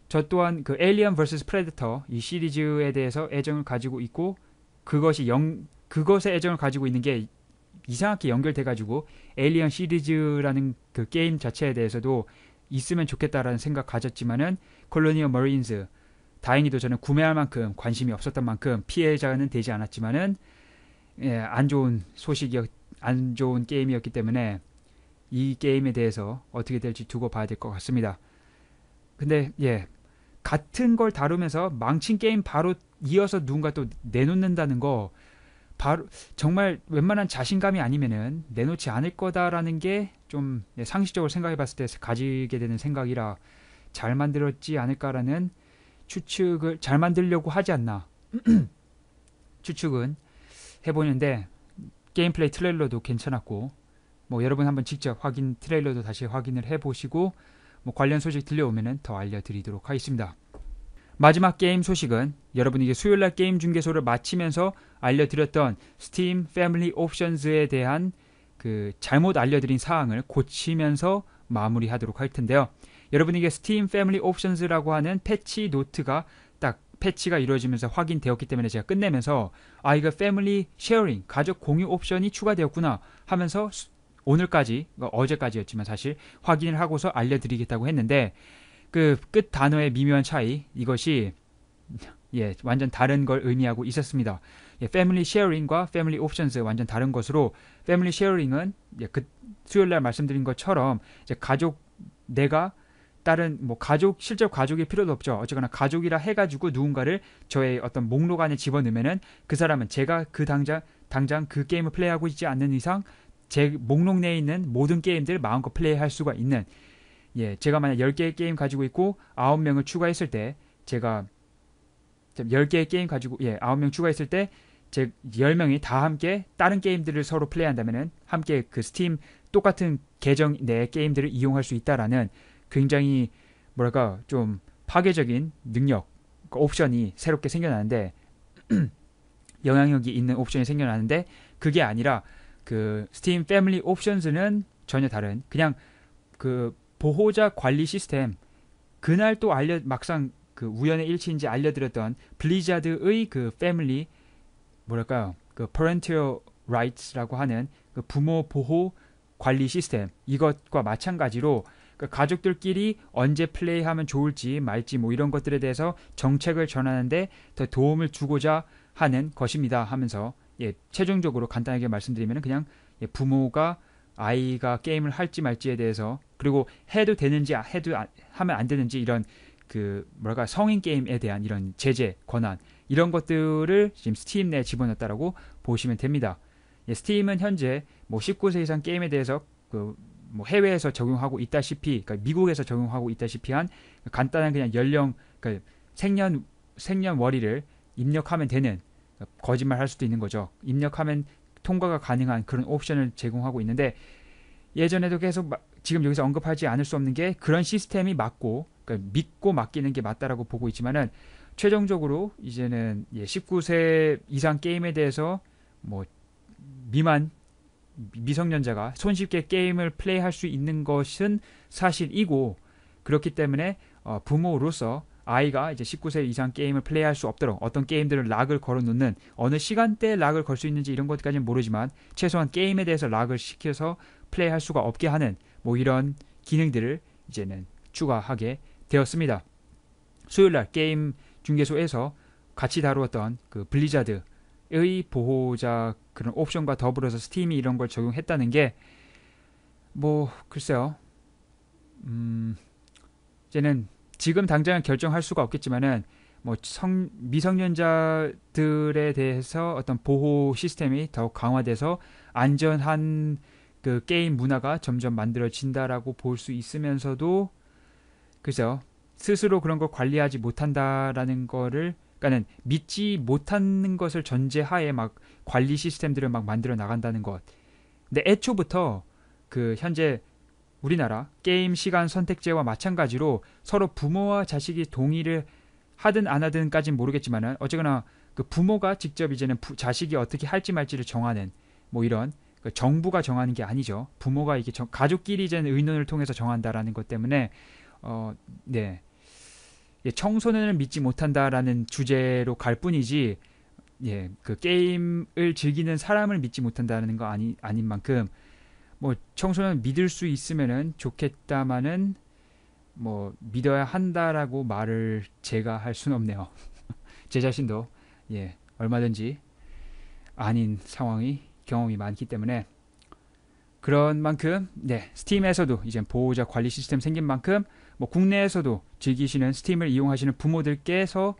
저 또한 그 Alien vs Predator 이 시리즈에 대해서 애정을 가지고 있고 그것이 영 그것에 애정을 가지고 있는 게 이상하게 연결돼가지고 에일리언 시리즈라는 그 게임 자체에 대해서도 있으면 좋겠다라는 생각 가졌지만은 콜로니어 머린즈 다행히도 저는 구매할 만큼 관심이 없었던 만큼 피해자는 되지 않았지만은 예, 안 좋은 소식이 안 좋은 게임이었기 때문에 이 게임에 대해서 어떻게 될지 두고 봐야 될 것 같습니다. 근데 예 같은 걸 다루면서 망친 게임 바로 이어서 누군가 또 내놓는다는 거 바로 정말 웬만한 자신감이 아니면은 내놓지 않을 거다라는 게좀 예, 상식적으로 생각해 봤을 때 가지게 되는 생각이라 잘 만들었지 않을까라는 추측을 잘 만들려고 하지 않나 추측은 해보는데 게임 플레이 트레일러도 괜찮았고 뭐 여러분 한번 직접 확인 트레일러도 다시 확인을 해보시고 뭐 관련 소식 들려오면 더 알려드리도록 하겠습니다. 마지막 게임 소식은 여러분에게 수요일날 게임 중개소를 마치면서 알려드렸던 스팀 패밀리 옵션즈에 대한 그 잘못 알려드린 사항을 고치면서 마무리하도록 할 텐데요. 여러분에게 스팀 패밀리 옵션즈라고 하는 패치 노트가 딱 패치가 이루어지면서 확인되었기 때문에 제가 끝내면서 아 이거 패밀리 쉐어링 가족 공유 옵션이 추가되었구나 하면서 오늘까지 그러니까 어제까지였지만 사실 확인을 하고서 알려드리겠다고 했는데 그 끝 단어의 미묘한 차이 이것이 예 완전 다른 걸 의미하고 있었습니다. 예, 패밀리 쉐어링과 패밀리 옵션스 완전 다른 것으로 패밀리 쉐어링은 예, 그 수요일 날 말씀드린 것처럼 이제 가족 내가 다른 뭐 가족 실제 가족일 필요도 없죠. 어쨌거나 가족이라 해가지고 누군가를 저의 어떤 목록 안에 집어넣으면은 그 사람은 제가 그 당장 당장 그 게임을 플레이하고 있지 않는 이상 제 목록 내에 있는 모든 게임들 을 마음껏 플레이할 수가 있는 예, 제가 만약 10개의 게임 가지고 있고 9명을 추가했을 때 제가 10개의 게임 가지고 예, 9명 추가했을 때 제 10명이 다 함께 다른 게임들을 서로 플레이한다면은 함께 그 스팀 똑같은 계정 내 게임들을 이용할 수 있다라는 굉장히 뭐랄까 좀 파괴적인 능력 그 옵션이 새롭게 생겨나는데 영향력이 있는 옵션이 생겨나는데 그게 아니라 그 스팀 패밀리 옵션즈는 전혀 다른 그냥 그 보호자 관리 시스템 그날 또 알려 막상 그 우연의 일치인지 알려드렸던 블리자드의 그 패밀리 뭐랄까요 그 parental rights라고 하는 그 부모 보호 관리 시스템 이것과 마찬가지로 그 가족들끼리 언제 플레이하면 좋을지 말지 뭐 이런 것들에 대해서 정책을 전하는데 더 도움을 주고자 하는 것입니다 하면서 예, 최종적으로 간단하게 말씀드리면 그냥 예, 부모가 아이가 게임을 할지 말지에 대해서 그리고 해도 되는지 해도 아, 하면 안 되는지 이런 그 뭐랄까 성인 게임에 대한 이런 제재 권한 이런 것들을 지금 스팀 내에 집어넣었다라고 보시면 됩니다. 예, 스팀은 현재 뭐 19세 이상 게임에 대해서 그 뭐 해외에서 적용하고 있다시피 그러니까 미국에서 적용하고 있다시피 한 간단한 그냥 연령 그러니까 생년 생년월일을 입력하면 되는 거짓말 할 수도 있는 거죠. 입력하면 통과가 가능한 그런 옵션을 제공하고 있는데 예전에도 계속 지금 여기서 언급하지 않을 수 없는 게 그런 시스템이 맞고 그러니까 믿고 맡기는 게 맞다라고 보고 있지만은 최종적으로 이제는 예, 19세 이상 게임에 대해서 뭐 미만 미성년자가 손쉽게 게임을 플레이할 수 있는 것은 사실이고 그렇기 때문에 어, 부모로서 아이가 이제 19세 이상 게임을 플레이할 수 없도록 어떤 게임들을 락을 걸어놓는 어느 시간대에 락을 걸 수 있는지 이런 것까지는 모르지만 최소한 게임에 대해서 락을 시켜서 플레이할 수가 없게 하는 뭐 이런 기능들을 이제는 추가하게 되었습니다. 수요일날 게임 중개소에서 같이 다루었던 그 블리자드의 보호자 그런 옵션과 더불어서 스팀이 이런 걸 적용했다는 게 뭐 글쎄요. 음 이제는 지금 당장 은 결정할 수가 없겠지만은 뭐 성, 미성년자들에 대해서 어떤 보호 시스템이 더욱 강화돼서 안전한 그 게임 문화가 점점 만들어진다라고 볼 수 있으면서도 그죠 스스로 그런 걸 관리하지 못한다라는 거를 그러니까는 믿지 못하는 것을 전제하에 막 관리 시스템들을 막 만들어 나간다는 것. 근데 애초부터 그 현재 우리나라 게임 시간 선택제와 마찬가지로 서로 부모와 자식이 동의를 하든 안하든까지는 모르겠지만은 어쨌거나 그 부모가 직접 이제는 부, 자식이 어떻게 할지 말지를 정하는 뭐 이런 그 정부가 정하는 게 아니죠. 부모가 이게 정, 가족끼리 이제 는 의논을 통해서 정한다라는 것 때문에 어 네. 예, 청소년을 믿지 못한다라는 주제로 갈 뿐이지 예, 그 게임을 즐기는 사람을 믿지 못한다는 거 아니 아닌 만큼 뭐 청소년 믿을 수 있으면은 좋겠다마는 뭐 믿어야 한다라고 말을 제가 할 수는 없네요. 제 자신도 예 얼마든지 아닌 상황이 경험이 많기 때문에 그런 만큼 네 스팀에서도 이제 보호자 관리 시스템 생긴 만큼 뭐 국내에서도 즐기시는 스팀을 이용하시는 부모들께서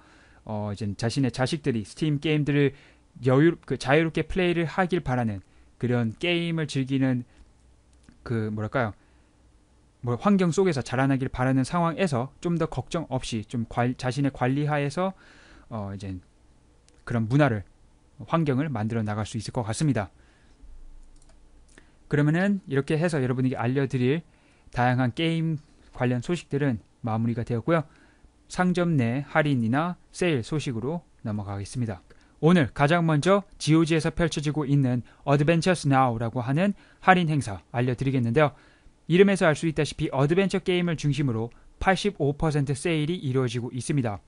어 이제 자신의 자식들이 스팀 게임들을 여유 그 자유롭게 플레이를 하길 바라는 그런 게임을 즐기는 그 뭐랄까요? 뭐 환경 속에서 자라나길 바라는 상황에서 좀 더 걱정 없이 좀 관, 자신의 관리하에서 어 이제 그런 문화를 환경을 만들어 나갈 수 있을 것 같습니다. 그러면은 이렇게 해서 여러분에게 알려드릴 다양한 게임 관련 소식들은 마무리가 되었고요. 상점 내 할인이나 세일 소식으로 넘어가겠습니다. 오늘 가장 먼저 GOG에서 펼쳐지고 있는 어드벤처스 나우라고 하는 할인 행사 알려드리겠는데요. 이름에서 알 수 있다시피 어드벤처 게임을 중심으로 85% 세일이 이루어지고 있습니다.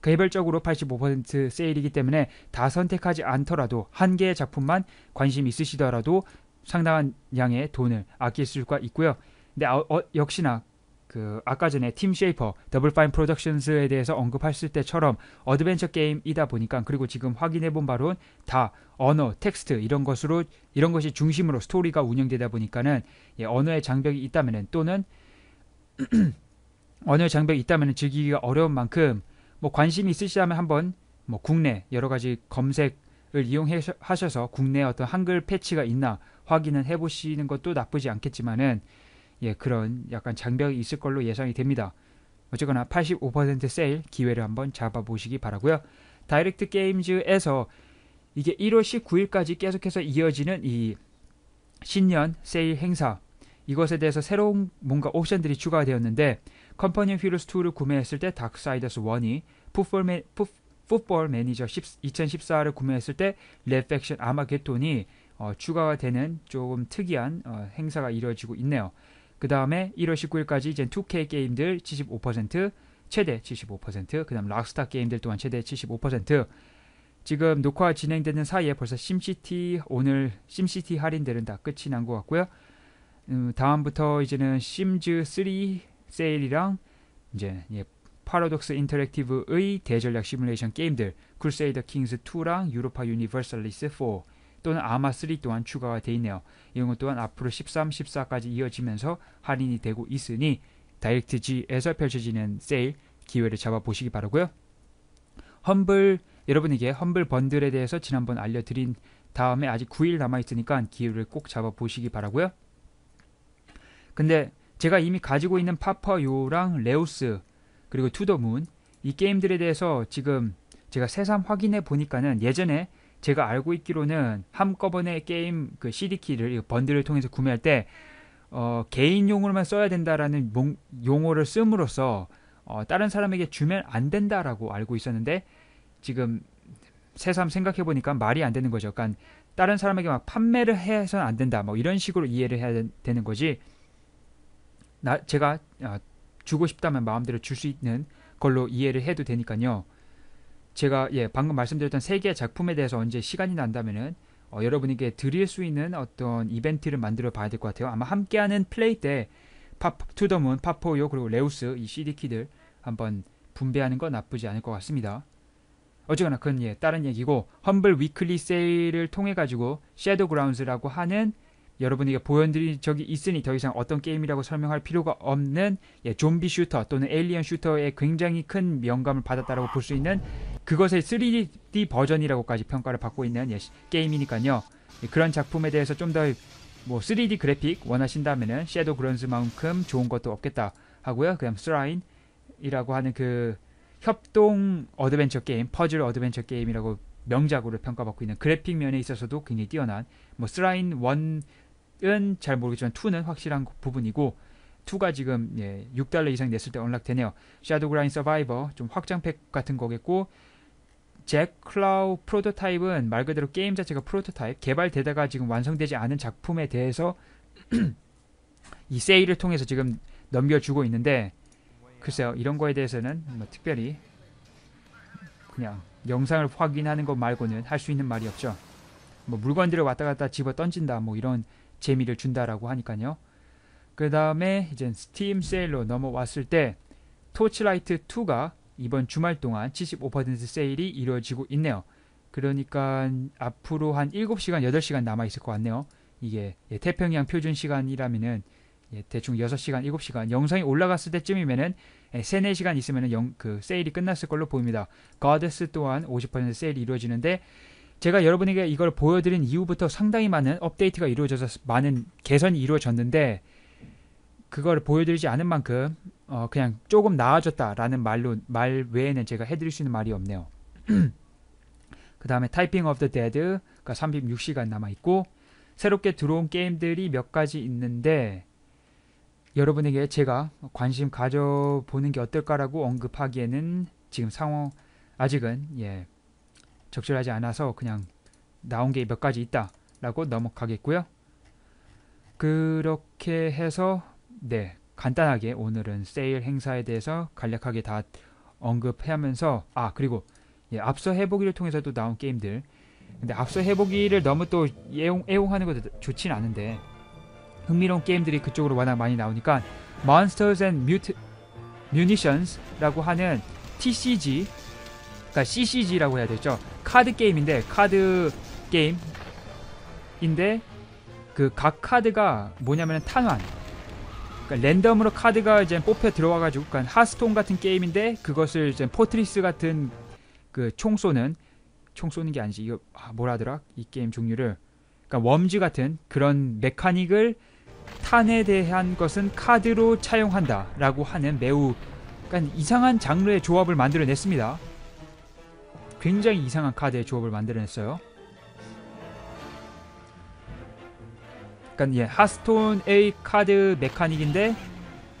개별적으로 85% 세일이기 때문에 다 선택하지 않더라도 한 개의 작품만 관심 있으시더라도 상당한 양의 돈을 아낄 수가 있고요. 근데 어, 어, 역시나 그 아까 전에 팀 쉐이퍼 더블 파인 프로덕션스에 대해서 언급했을 때처럼 어드벤처 게임이다 보니까 그리고 지금 확인해 본 바로는 다 언어, 텍스트 이런 것으로 이런 것이 중심으로 스토리가 운영되다 보니까는 예, 언어의 장벽이 있다면은 또는 언어의 장벽이 있다면은 즐기기가 어려운 만큼 뭐 관심이 있으시다면 한번 뭐 국내 여러 가지 검색을 이용하셔서 국내 어떤 한글 패치가 있나 확인은 해보시는 것도 나쁘지 않겠지만은 예, 그런 약간 장벽이 있을 걸로 예상이 됩니다. 어쨌거나 85% 세일 기회를 한번 잡아보시기 바라고요. 다이렉트 게임즈에서 이게 1월 19일까지 계속해서 이어지는 이 신년 세일 행사 이것에 대해서 새로운 뭔가 옵션들이 추가가 되었는데 컴퍼니언 퓨스 2를 구매했을 때닥사이더스 1이 풋볼, 매, 니저 10, 2014를 구매했을 때 레팩션 아마겟톤이 어, 추가가 되는 조금 특이한 어, 행사가 이루어지고 있네요. 그 다음에 1월 19일까지 이제 2K 게임들 75% 최대 75%그 다음 락스타 게임들 또한 최대 75% 지금 녹화 진행되는 사이에 벌써 심시티 오늘 심시티 할인들은 다 끝이 난 것 같고요. 음, 다음부터 이제는 심즈 3 세일이랑 이제 예, 파라독스 인터랙티브의 대전략 시뮬레이션 게임들 쿨세이더 킹스 2랑 유로파 유니버설리스 4 또는 아마3 또한 추가가 되어 있네요. 이런 것 또한 앞으로 13, 14까지 이어지면서 할인이 되고 있으니 다이렉트 g 에서 펼쳐지는 세일 기회를 잡아보시기 바라고요. 험블 여러분에게 험블 번들에 대해서 지난번 알려드린 다음에 아직 9일 남아있으니까 기회를 꼭 잡아보시기 바라고요. 근데 제가 이미 가지고 있는 파퍼요랑 레오스 그리고 투더문 이 게임들에 대해서 지금 제가 새삼 확인해 보니까는 예전에 제가 알고 있기로는 한꺼번에 게임 그 CD키를 번들을 통해서 구매할 때 어, 개인용으로만 써야 된다라는 용, 용어를 씀으로써 어, 다른 사람에게 주면 안 된다라고 알고 있었는데 지금 새삼 생각해 보니까 말이 안 되는 거죠. 그러니까 다른 사람에게 막 판매를 해서는 안 된다. 뭐 이런 식으로 이해를 해야 되는 거지. 나 제가 어, 주고 싶다면 마음대로 줄 수 있는 걸로 이해를 해도 되니까요. 제가 예 방금 말씀드렸던 세 개의 작품에 대해서 언제 시간이 난다면은 어, 여러분에게 드릴 수 있는 어떤 이벤트를 만들어 봐야 될 것 같아요. 아마 함께하는 플레이 때 팝, 투더문, 파포요 그리고 레우스 이 CD키들 한번 분배하는 건 나쁘지 않을 것 같습니다. 어쨌거나 그건 예, 다른 얘기고 험블 위클리 세일을 통해 가지고 섀도우 그라운즈라고 하는 여러분에게 보여드린 적이 있으니 더 이상 어떤 게임이라고 설명할 필요가 없는 예, 좀비 슈터 또는 에일리언 슈터의 굉장히 큰 명감을 받았다라고 볼 수 있는 그것의 3D 버전이라고까지 평가를 받고 있는 예, 게임이니까요. 예, 그런 작품에 대해서 좀더뭐 3D 그래픽 원하신다면은 섀도우 그런즈만큼 좋은 것도 없겠다 하고요. 그다음 스라인이라고 하는 그 협동 어드벤처 게임, 퍼즐 어드벤처 게임이라고 명작으로 평가받고 있는 그래픽 면에 있어서도 굉장히 뛰어난 뭐 스라인 1은 잘 모르겠지만 2는 확실한 부분이고 2가 지금 예, 6달러 이상 냈을 때 언락되네요. 샤도우 그라인 서바이버 좀 확장팩 같은 거겠고 잭 클라우 프로토타입은 말 그대로 게임 자체가 프로토타입, 개발되다가 지금 완성되지 않은 작품에 대해서 이 세일을 통해서 지금 넘겨주고 있는데 글쎄요 이런 거에 대해서는 뭐 특별히 그냥 영상을 확인하는 것 말고는 할 수 있는 말이 없죠. 뭐 물건들을 왔다 갔다 집어 던진다 뭐 이런 재미를 준다라고 하니까요. 그 다음에 이제 스팀 세일로 넘어왔을 때 토치라이트 2가 이번 주말 동안 75% 세일이 이루어지고 있네요. 그러니까 앞으로 한 7시간, 8시간 남아 있을 것 같네요. 이게 예, 태평양 표준 시간이라면은 예, 대충 6시간, 7시간 영상이 올라갔을 때쯤이면은 예, 3, 4시간 있으면은 영, 그 세일이 끝났을 걸로 보입니다. 가데스 또한 50% 세일이 이루어지는데 제가 여러분에게 이걸 보여드린 이후부터 상당히 많은 업데이트가 이루어져서 많은 개선이 이루어졌는데 그걸 보여드리지 않은 만큼 어, 그냥 조금 나아졌다라는 말로 말 외에는 제가 해드릴 수 있는 말이 없네요. 그 다음에 타이핑 오브 더 데드가 36시간 남아 있고 새롭게 들어온 게임들이 몇 가지 있는데 여러분에게 제가 관심 가져보는 게 어떨까라고 언급하기에는 지금 상황 아직은 예 적절하지 않아서 그냥 나온 게 몇 가지 있다라고 넘어가겠고요. 그렇게 해서 네, 간단하게 오늘은 세일 행사에 대해서 간략하게 다 언급하면서 아 그리고 예, 앞서 해보기를 통해서도 나온 게임들 근데 앞서 해보기를 너무 또 애용, 애용하는 것도 좋진 않은데 흥미로운 게임들이 그쪽으로 워낙 많이 나오니까 Monsters and Mut Munitions라고 하는 TCG 그러니까 CCG라고 해야 되죠 카드 게임인데 카드 게임인데 그 각 카드가 뭐냐면 탄환 그러니까 랜덤으로 카드가 이제 뽑혀 들어와가지고 그러니까 하스톤 같은 게임인데 그것을 이제 포트리스 같은 그총 쏘는 총 쏘는 게 아니지 이거 아, 뭐라더라 이 게임 종류를 그러니까 웜즈 같은 그런 메카닉을 탄에 대한 것은 카드로 차용한다라고 하는 매우 그러니까 이상한 장르의 조합을 만들어냈습니다. 굉장히 이상한 카드의 조합을 만들어냈어요. 약간 예 하스톤 A 카드 메카닉인데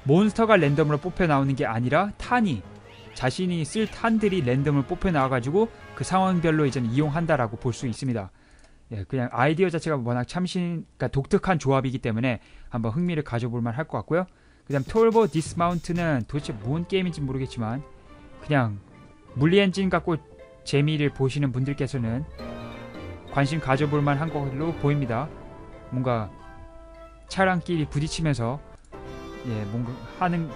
몬스터가 랜덤으로 뽑혀 나오는 게 아니라 탄이 자신이 쓸 탄들이 랜덤으로 뽑혀 나와가지고 그 상황별로 이제 이용한다라고 볼 수 있습니다. 예, 그냥 아이디어 자체가 워낙 참신, 그러니까 독특한 조합이기 때문에 한번 흥미를 가져볼 만할 것 같고요. 그다음 톨보 디스마운트는 도대체 뭔 게임인지 모르겠지만 그냥 물리 엔진 갖고 재미를 보시는 분들께서는 관심 가져볼 만한 걸로 보입니다. 뭔가 차량끼리 부딪히면서 예 뭔가 하는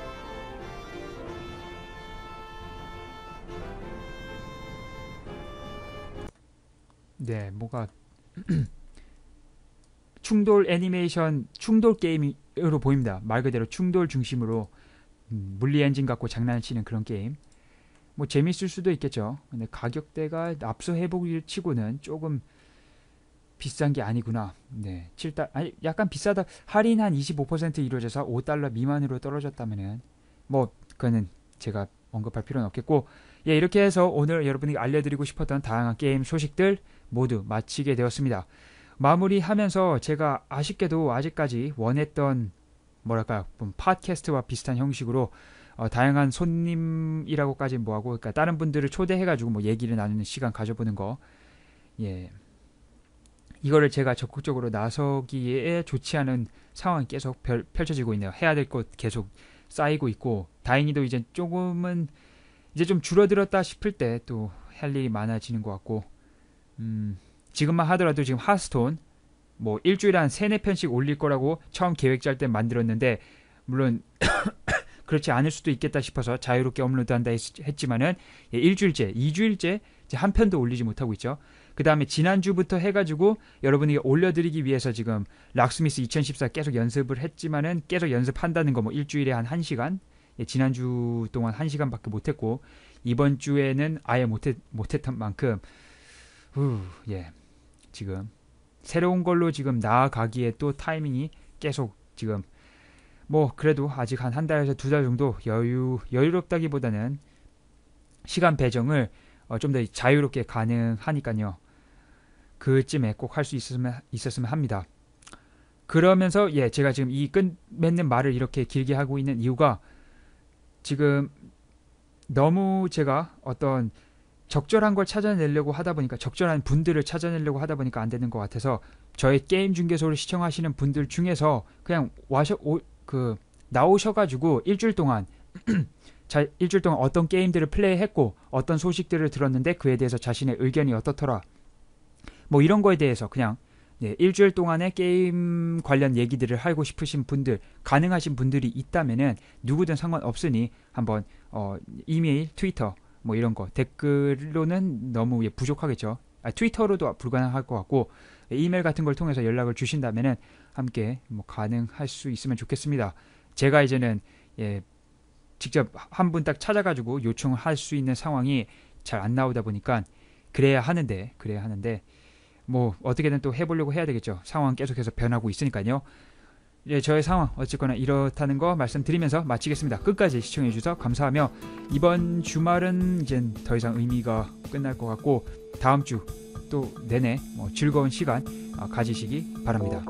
네뭐가 충돌 애니메이션 충돌 게임으로 보입니다 말 그대로 충돌 중심으로 음, 물리 엔진 갖고 장난을 치는 그런 게임 뭐 재밌을 수도 있겠죠 근데 가격대가 앞서 해보기 치고는 조금 비싼 게 아니구나. 네. 7달 아니 약간 비싸다. 할인 한 25% 이루어져서 5달러 미만으로 떨어졌다면은 뭐 그거는 제가 언급할 필요는 없겠고 예, 이렇게 해서 오늘 여러분에게 알려드리고 싶었던 다양한 게임 소식들 모두 마치게 되었습니다. 마무리하면서 제가 아쉽게도 아직까지 원했던 뭐랄까 팟캐스트와 비슷한 형식으로 어, 다양한 손님이라고까지 뭐하고 그러니까 다른 분들을 초대해가지고 뭐 얘기를 나누는 시간 가져보는 거예 이거를 제가 적극적으로 나서기에 좋지 않은 상황이 계속 펼, 펼쳐지고 있네요. 해야 될 것 계속 쌓이고 있고 다행히도 이제 조금은 이제 좀 줄어들었다 싶을 때 또 할 일이 많아지는 것 같고 음, 지금만 하더라도 지금 하스톤 뭐 일주일에 한 세네 편씩 올릴 거라고 처음 계획 짤 때 만들었는데 물론 그렇지 않을 수도 있겠다 싶어서 자유롭게 업로드한다 했, 지만은 예, 일주일째, 이주일째 이제 한 편도 올리지 못하고 있죠. 그 다음에 지난주부터 해가지고 여러분에게 올려드리기 위해서 지금 락스미스 2014 계속 연습을 했지만은 계속 연습한다는 거 뭐 일주일에 한 1시간? 예, 지난주 동안 한시간밖에 못했고 이번 주에는 아예 못했, 못했던 만큼 후, 예, 지금 새로운 걸로 지금 나아가기에 또 타이밍이 계속 지금 뭐 그래도 아직 한 한 달에서 두 달 정도 여유 여유롭다기보다는 시간 배정을 어, 좀더 자유롭게 가능하니까요. 그쯤에 꼭 할수 있었으면, 있었으면 합니다. 그러면서 예 제가 지금 이끝 맺는 말을 이렇게 길게 하고 있는 이유가 지금 너무 제가 어떤 적절한 걸 찾아내려고 하다 보니까 적절한 분들을 찾아내려고 하다 보니까 안 되는 것 같아서 저의 게임 중개소를 시청하시는 분들 중에서 그냥 와셔 오, 그 나오셔가지고 일주일 동안 자, 일주일 동안 어떤 게임들을 플레이했고 어떤 소식들을 들었는데 그에 대해서 자신의 의견이 어떻더라 뭐 이런 거에 대해서 그냥 네, 일주일 동안의 게임 관련 얘기들을 하고 싶으신 분들, 가능하신 분들이 있다면은 누구든 상관없으니 한번 어, 이메일, 트위터 뭐 이런 거 댓글로는 너무 예, 부족하겠죠. 아, 트위터로도 불가능할 것 같고 이메일 같은 걸 통해서 연락을 주신다면은 함께 뭐 가능할 수 있으면 좋겠습니다. 제가 이제는 예, 직접 한 분 딱 찾아가지고 요청을 할 수 있는 상황이 잘 안 나오다 보니까 그래야 하는데 그래야 하는데 뭐 어떻게든 또 해보려고 해야 되겠죠. 상황 계속해서 변하고 있으니까요. 예, 저의 상황 어쨌거나 이렇다는 거 말씀드리면서 마치겠습니다. 끝까지 시청해 주셔서 감사하며 이번 주말은 이제 더 이상 의미가 끝날 것 같고 다음 주 또 내내 뭐 즐거운 시간 어, 가지시기 바랍니다.